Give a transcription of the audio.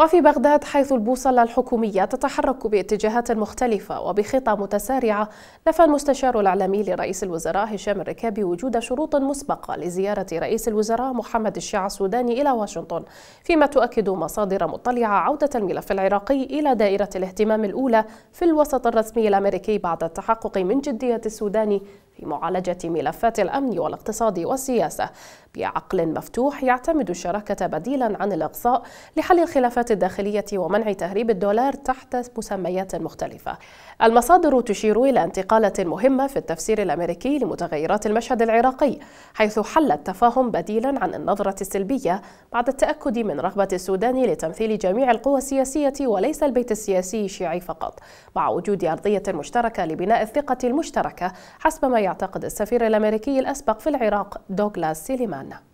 وفي بغداد حيث البوصلة الحكومية تتحرك باتجاهات مختلفة وبخطى متسارعة نفى المستشار الإعلامي لرئيس الوزراء هشام الركابي وجود شروط مسبقة لزيارة رئيس الوزراء محمد الشيع السوداني إلى واشنطن فيما تؤكد مصادر مطلعة عودة الملف العراقي إلى دائرة الاهتمام الأولى في الوسط الرسمي الأمريكي بعد التحقق من جدية السوداني في معالجة ملفات الأمن والاقتصاد والسياسة بعقل مفتوح يعتمد الشراكة بديلا عن الإقصاء لحل الخلافات الداخلية ومنع تهريب الدولار تحت مسميات مختلفة. المصادر تشير إلى انتقالة مهمة في التفسير الأمريكي لمتغيرات المشهد العراقي، حيث حل التفاهم بديلا عن النظرة السلبية بعد التأكد من رغبة السودان لتمثيل جميع القوى السياسية وليس البيت السياسي الشيعي فقط، مع وجود أرضية مشتركة لبناء الثقة المشتركة حسب ما يعتقد السفير الأمريكي الأسبق في العراق دوغلاس سيليمان